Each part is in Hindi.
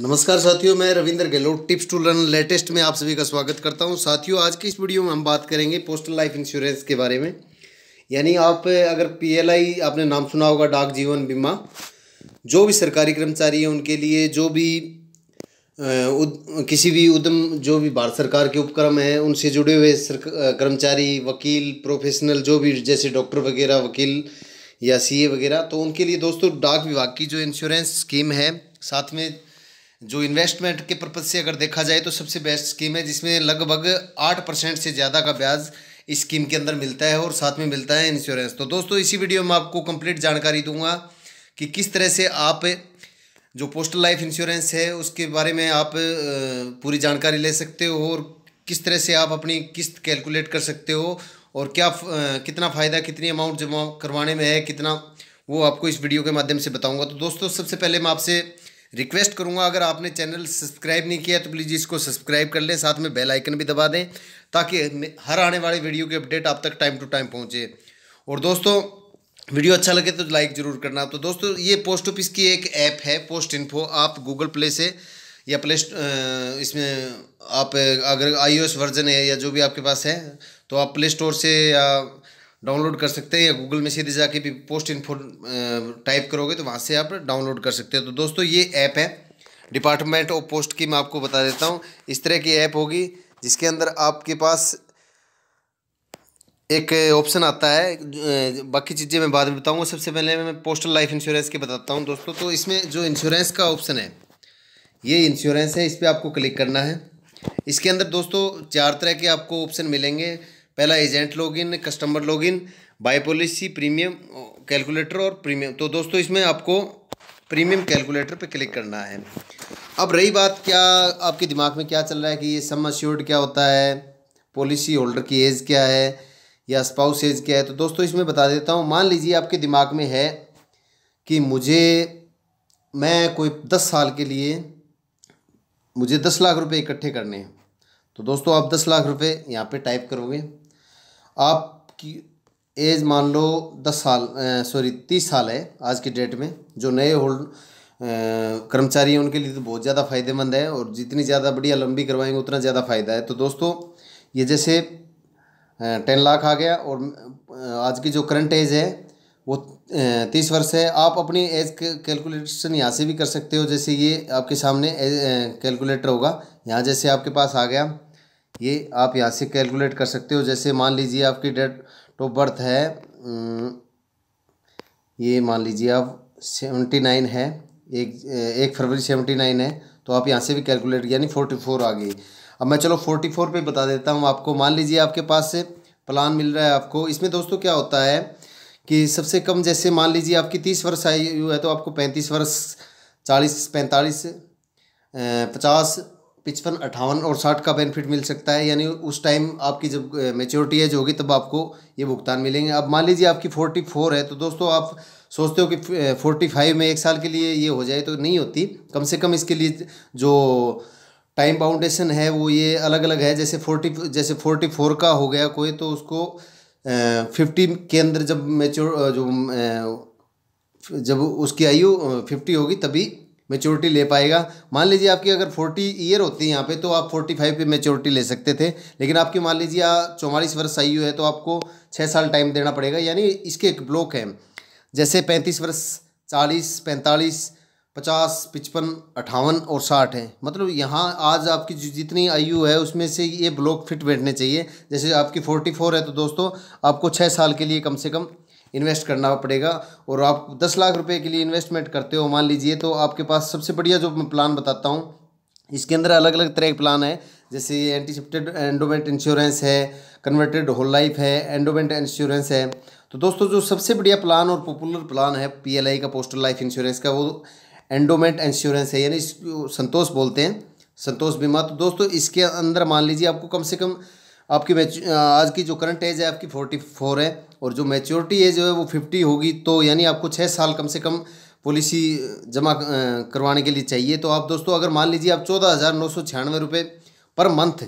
नमस्कार साथियों मैं Ravindra Gehlot tips to learn latest में आप सभी का स्वागत करता हूं साथियों आज की इस वीडियो में हम बात करेंगे पोस्टल लाइफ इंश्योरेंस के बारे में यानी आप अगर पीएलआई आपने नाम सुना होगा डाक जीवन बीमा जो भी सरकारी कर्मचारी हैं उनके लिए जो भी उद, किसी भी उद्यम जो भी भारत सरकार के उपक्रम हैं उनसे जुड़े हुए कर्मचारी वकील प्रोफेशनल जो भी जैसे डॉक्टर वगैरह वकील या सीए वगैरह तो उनके लिए दोस्तों डाक विभाग की जो इंश्योरेंस स्कीम है साथ में जो इन्वेस्टमेंट के पर्पज़ से अगर देखा जाए तो सबसे बेस्ट स्कीम है जिसमें लगभग आठ परसेंट से ज़्यादा का ब्याज इस स्कीम के अंदर मिलता है और साथ में मिलता है इंश्योरेंस तो दोस्तों इसी वीडियो में आपको कंप्लीट जानकारी दूंगा कि किस तरह से आप जो पोस्टल लाइफ इंश्योरेंस है उसके बारे में आप पूरी जानकारी ले सकते हो और किस तरह से आप अपनी किस्त कैलकुलेट कर सकते हो और क्या कितना फ़ायदा कितनी अमाउंट जमा करवाने में है कितना वो आपको इस वीडियो के माध्यम से बताऊँगा तो दोस्तों सबसे पहले मैं आपसे रिक्वेस्ट करूँगा अगर आपने चैनल सब्सक्राइब नहीं किया तो प्लीज़ इसको सब्सक्राइब कर लें साथ में बेल आइकन भी दबा दें ताकि हर आने वाले वीडियो के अपडेट आप तक टाइम टू टाइम पहुँचे और दोस्तों वीडियो अच्छा लगे तो लाइक ज़रूर करना तो दोस्तों ये पोस्ट ऑफिस की एक ऐप है पोस्ट इन्फो आप गूगल प्ले से या प्ले इसमें आप अगर आई वर्जन है या जो भी आपके पास है तो आप प्ले स्टोर से या डाउनलोड कर सकते हैं या गूगल में सीधे जाके भी पोस्ट इन्फो टाइप करोगे तो वहाँ से आप डाउनलोड कर सकते हैं तो दोस्तों ये ऐप है डिपार्टमेंट ऑफ पोस्ट की मैं आपको बता देता हूँ इस तरह की ऐप होगी जिसके अंदर आपके पास एक ऑप्शन आता है बाकी चीज़ें मैं बाद में बताऊँगा सबसे पहले मैं पोस्टल लाइफ इंश्योरेंस की बताता हूँ दोस्तों तो इसमें जो इंश्योरेंस का ऑप्शन है ये इंश्योरेंस है इस पर आपको क्लिक करना है इसके अंदर दोस्तों चार तरह के आपको ऑप्शन मिलेंगे पहला agent login customer login buy policy premium calculator और प्रीमियम तो दोस्तों इसमें आपको प्रीमियम कैलकुलेटर पे क्लिक करना है अब रही बात क्या आपके दिमाग में क्या चल रहा है कि ये सम अश्योर्ड क्या होता है पॉलिसी होल्डर की एज क्या है या स्पाउस एज क्या है तो दोस्तों इसमें बता देता हूँ मान लीजिए आपके दिमाग में है कि मुझे मैं कोई दस साल के लिए मुझे दस लाख रुपए इकट्ठे करने हैं तो दोस्तों आप दस लाख रुपए यहाँ पे टाइप करोगे आपकी एज मान लो दस साल सॉरी तीस साल है आज की डेट में जो नए होल्ड कर्मचारी हैं उनके लिए तो बहुत ज़्यादा फायदेमंद है और जितनी ज़्यादा बढ़िया लंबी करवाएंगे उतना ज़्यादा फ़ायदा है तो दोस्तों ये जैसे टेन लाख आ गया और आज की जो करंट एज है वो तीस वर्ष है आप अपनी एज कैलकुलेशन यहाँ से भी कर सकते हो जैसे ये आपके सामने कैलकुलेटर होगा यहाँ जैसे आपके पास आ गया ये आप यहाँ से कैलकुलेट कर सकते हो जैसे मान लीजिए आपकी डेट ऑफ बर्थ है ये मान लीजिए आप सेवेंटी नाइन है एक एक फरवरी सेवेंटी नाइन है तो आप यहाँ से भी कैलकुलेट यानी फोर्टी फोर आ गई अब मैं चलो फोर्टी फोर पर बता देता हूँ आपको मान लीजिए आपके पास से प्लान मिल रहा है आपको इसमें दोस्तों क्या होता है कि सबसे कम जैसे मान लीजिए आपकी तीस वर्ष आयु है तो आपको पैंतीस वर्ष चालीस पैंतालीस पचास पिचपन अट्ठावन और साठ का बेनिफिट मिल सकता है यानी उस टाइम आपकी जब मेच्योरिटी एज होगी तब आपको ये भुगतान मिलेंगे अब मान लीजिए आपकी फोर्टी फोर है तो दोस्तों आप सोचते हो कि फोर्टी फाइव में एक साल के लिए ये हो जाए तो नहीं होती कम से कम इसके लिए जो टाइम बाउंडेशन है वो ये अलग अलग है जैसे फोर्टी जैसे फोर्टी फोर का हो गया कोई तो उसको फिफ्टी के अंदर जब मेच्योर जो जब उसकी आयु फिफ्टी होगी तभी मेच्योरिटी ले पाएगा मान लीजिए आपकी अगर फोर्टी ईयर होती है यहाँ पे तो आप फोर्टी फाइव पे मेच्योरिटी ले सकते थे लेकिन आपकी मान लीजिए चौवालीस वर्ष आयु है तो आपको छः साल टाइम देना पड़ेगा यानी इसके एक ब्लॉक है जैसे पैंतीस वर्ष चालीस पैंतालीस पचास पचपन अट्ठावन और साठ है मतलब यहाँ आज आपकी जितनी आयु है उसमें से ये ब्लॉक फिट बैठने चाहिए जैसे आपकी फोर्टी फोर है तो दोस्तों आपको छः साल के लिए कम से कम इन्वेस्ट करना पड़ेगा और आप दस लाख रुपए के लिए इन्वेस्टमेंट करते हो मान लीजिए तो आपके पास सबसे बढ़िया जो मैं प्लान बताता हूँ इसके अंदर अलग अलग तरह के प्लान है जैसे एंटीसिप्टेड एंडोमेंट इंश्योरेंस है कन्वर्टेड होल लाइफ है एंडोमेंट इंश्योरेंस है तो दोस्तों जो सबसे बढ़िया प्लान और पॉपुलर प्लान है पी का पोस्टल लाइफ इंश्योरेंस का वो एंडोमेंट इंश्योरेंस है यानी संतोष बोलते हैं संतोष बीमा तो दोस्तों इसके अंदर मान लीजिए आपको कम से कम आपकी आज की जो करंट एज है आपकी फोर्टी फोर है और जो मेच्योरिटी एज है वो फिफ्टी होगी तो यानी आपको छः साल कम से कम पॉलिसी जमा करवाने के लिए चाहिए तो आप दोस्तों अगर मान लीजिए आप चौदह हज़ार नौ सौ छियानवे रुपये पर मंथ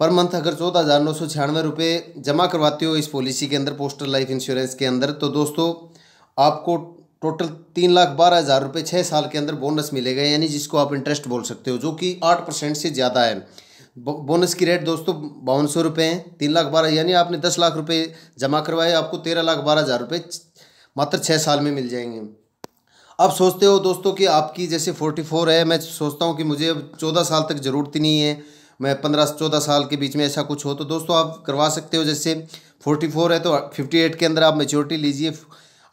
पर मंथ अगर चौदह हज़ार नौ सौ छियानवे रुपये जमा करवाते हो इस पॉलिसी के अंदर पोस्टल लाइफ इंश्योरेंस के अंदर तो दोस्तों आपको टोटल तीन लाख बारह हज़ार रुपये छः साल के अंदर बोनस मिलेगा यानी जिसको आप इंटरेस्ट बोल सकते हो जो कि आठ परसेंट से ज़्यादा है बोनस की रेट दोस्तों बावन सौ रुपये हैं तीन लाख बारह यानी आपने दस लाख रुपये जमा करवाए आपको तेरह लाख बारह हज़ार रुपये मात्र छः साल में मिल जाएंगे अब सोचते हो दोस्तों कि आपकी जैसे फोर्टी फोर है मैं सोचता हूँ कि मुझे अब चौदह साल तक ज़रूरत ही नहीं है मैं पंद्रह चौदह साल के बीच में ऐसा कुछ हो तो दोस्तों आप करवा सकते हो जैसे फोर्टी फोर है तो फिफ्टी एट के अंदर आप मेच्योरिटी लीजिए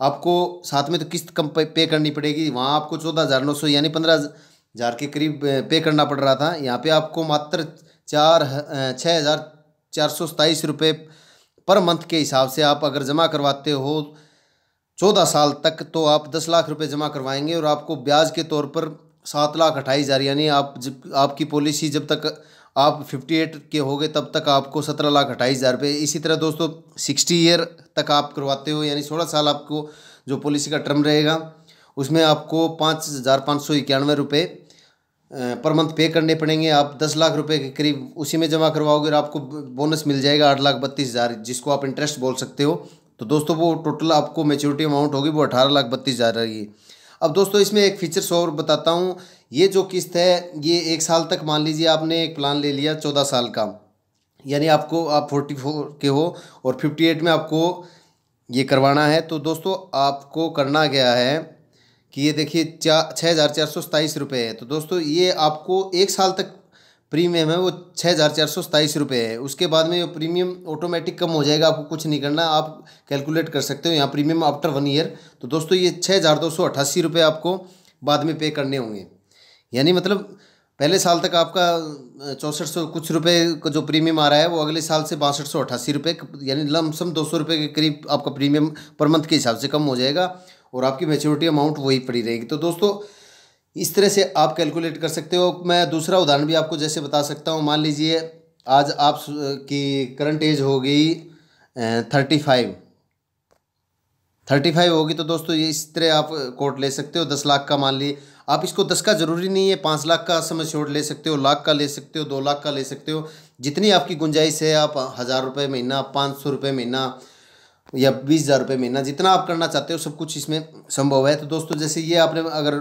आपको साथ में तो किस्त कम पे करनी पड़ेगी वहाँ आपको चौदह हज़ार नौ सौ यानी पंद्रह हज़ार के करीब पे करना पड़ रहा था यहाँ पे आपको मात्र चार छः हज़ार चार सौ सताईस रुपये पर मंथ के हिसाब से आप अगर जमा करवाते हो चौदह साल तक तो आप दस लाख रुपए जमा करवाएंगे और आपको ब्याज के तौर पर सात लाख अट्ठाईस हज़ार यानी आप जब आपकी पॉलिसी जब तक आप फिफ्टी एट के होगे तब तक आपको सत्रह लाख अट्ठाईस हज़ार रुपये इसी तरह दोस्तों सिक्सटी ईयर तक आप करवाते हो यानी सोलह साल आपको जो पॉलिसी का टर्म रहेगा उसमें आपको पाँच हज़ार पाँच सौ इक्यानवे रुपये पर मंथ पे करने पड़ेंगे आप दस लाख रुपए के करीब उसी में जमा करवाओगे और आपको बोनस मिल जाएगा आठ लाख बत्तीस हज़ार जिसको आप इंटरेस्ट बोल सकते हो तो दोस्तों वो टोटल आपको मेच्योरिटी अमाउंट होगी वो अठारह लाख बत्तीस हज़ार रहेगी अब दोस्तों इसमें एक फीचर्स और बताता हूँ ये जो किस्त है ये एक साल तक मान लीजिए आपने एक प्लान ले लिया चौदह साल का यानी आपको आप फोर्टी फोर के हो और फिफ्टी एट में आपको ये करवाना है तो दोस्तों आपको करना क्या है कि ये देखिए चा छः हज़ार चार सौ सताईस रुपये है तो दोस्तों ये आपको एक साल तक प्रीमियम है वो छः हज़ार चार सौ सताईस रुपये है उसके बाद में ये प्रीमियम ऑटोमेटिक कम हो जाएगा आपको कुछ नहीं करना आप कैलकुलेट कर सकते हो यहाँ प्रीमियम आफ्टर वन ईयर तो दोस्तों ये छः हज़ार दो सौ रुपये आपको बाद में पे करने होंगे यानी मतलब पहले साल तक आपका चौंसठ सौ कुछ रुपए का जो प्रीमियम आ रहा है वो अगले साल से बासठ सौ अट्ठासी रुपये यानी लमसम दो सौ रुपये के करीब आपका प्रीमियम पर मंथ के हिसाब से कम हो जाएगा और आपकी मेच्योरिटी अमाउंट वही पड़ी रहेगी तो दोस्तों इस तरह से आप कैलकुलेट कर सकते हो मैं दूसरा उदाहरण भी आपको जैसे बता सकता हूँ मान लीजिए आज आप की करंट एज हो गई थर्टी फाइव थर्टी फाइव होगी तो दोस्तों ये इस तरह आप कोट ले सकते हो दस लाख का मान ली आप इसको दस का ज़रूरी नहीं है पाँच लाख का समय छोड़ ले सकते हो लाख का ले सकते हो दो लाख का ले सकते हो जितनी आपकी गुंजाइश है आप हज़ार रुपये महीना पाँच सौ रुपये महीना या बीस हज़ार रुपये महीना जितना आप करना चाहते हो सब कुछ इसमें संभव है तो दोस्तों जैसे ये आपने अगर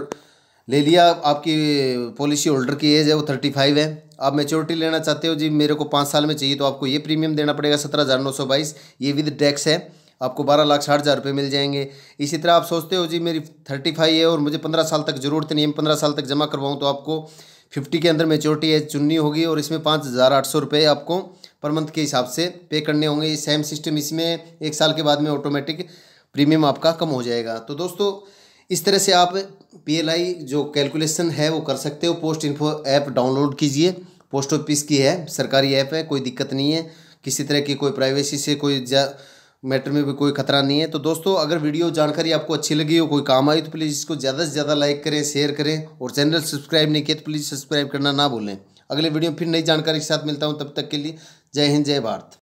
ले लिया आपकी पॉलिसी होल्डर की एज है वो थर्टी फाइव है आप मेच्योरिटी लेना चाहते हो जी मेरे को पाँच साल में चाहिए तो आपको ये प्रीमियम देना पड़ेगा सत्रह हज़ार नौ सौ बाईस ये विद टैक्स है आपको बारह लाख साठ हज़ार रुपये मिल जाएंगे इसी तरह आप सोचते हो जी मेरी थर्टी फाइव है और मुझे पंद्रह साल तक ज़रूरत नहीं है पंद्रह साल तक जमा करवाऊँ तो आपको फिफ्टी के अंदर मेच्योरिटी एज चुननी होगी और इसमें पाँच हज़ार आठ सौ रुपये आपको पर मंथ के हिसाब से पे करने होंगे ये सेम सिस्टम इसमें एक साल के बाद में ऑटोमेटिक प्रीमियम आपका कम हो जाएगा तो दोस्तों इस तरह से आप पी जो कैलकुलेशन है वो कर सकते हो पोस्ट इन्फो ऐप डाउनलोड कीजिए पोस्ट ऑफिस की है सरकारी ऐप है कोई दिक्कत नहीं है किसी तरह की कोई प्राइवेसी से कोई जा मैटर में भी कोई खतरा नहीं है तो दोस्तों अगर वीडियो जानकारी आपको अच्छी लगी हो कोई काम आई तो प्लीज़ इसको ज़्यादा से ज़्यादा लाइक करें शेयर करें और चैनल सब्सक्राइब नहीं किया तो प्लीज़ सब्सक्राइब करना ना भूलें अगले वीडियो में फिर नई जानकारी के साथ मिलता हूँ तब तक के लिए जय हिंद जय भारत